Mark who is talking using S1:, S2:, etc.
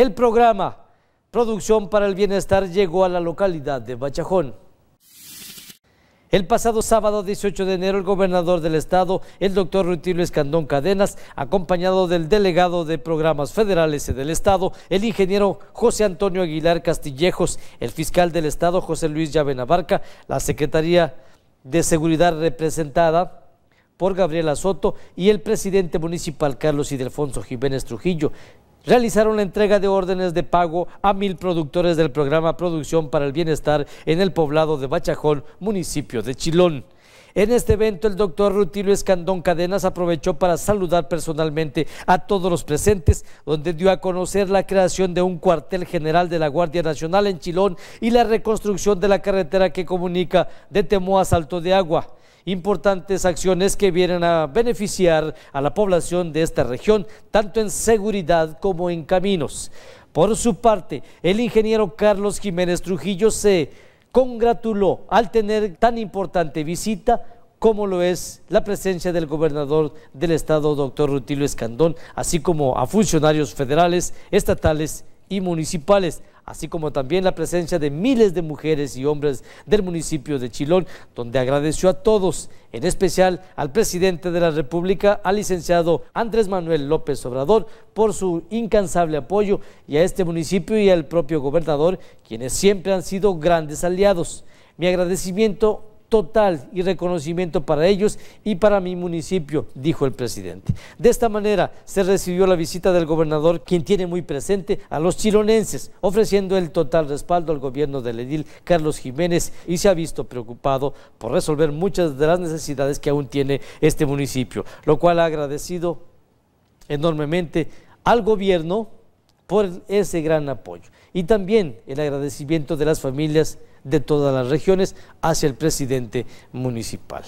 S1: El programa Producción para el Bienestar llegó a la localidad de Bachajón. El pasado sábado 18 de enero, el gobernador del estado, el doctor Rutilio Escandón Cadenas, acompañado del delegado de programas federales del estado, el ingeniero José Antonio Aguilar Castillejos, el fiscal del estado José Luis Llavenabarca, la Secretaría de Seguridad representada por Gabriela Soto y el presidente municipal Carlos Idelfonso Jiménez Trujillo, realizaron la entrega de órdenes de pago a mil productores del programa Producción para el Bienestar en el poblado de Bachajón, municipio de Chilón. En este evento, el doctor Rutilio Escandón Cadenas aprovechó para saludar personalmente a todos los presentes, donde dio a conocer la creación de un cuartel general de la Guardia Nacional en Chilón y la reconstrucción de la carretera que comunica de Temoa a Salto de Agua importantes acciones que vienen a beneficiar a la población de esta región, tanto en seguridad como en caminos. Por su parte, el ingeniero Carlos Jiménez Trujillo se congratuló al tener tan importante visita como lo es la presencia del gobernador del estado, doctor Rutilio Escandón, así como a funcionarios federales, estatales y municipales así como también la presencia de miles de mujeres y hombres del municipio de Chilón, donde agradeció a todos, en especial al presidente de la República, al licenciado Andrés Manuel López Obrador, por su incansable apoyo y a este municipio y al propio gobernador, quienes siempre han sido grandes aliados. Mi agradecimiento total y reconocimiento para ellos y para mi municipio, dijo el presidente. De esta manera se recibió la visita del gobernador, quien tiene muy presente a los chironenses, ofreciendo el total respaldo al gobierno del edil Carlos Jiménez y se ha visto preocupado por resolver muchas de las necesidades que aún tiene este municipio, lo cual ha agradecido enormemente al gobierno por ese gran apoyo. Y también el agradecimiento de las familias de todas las regiones hacia el presidente municipal.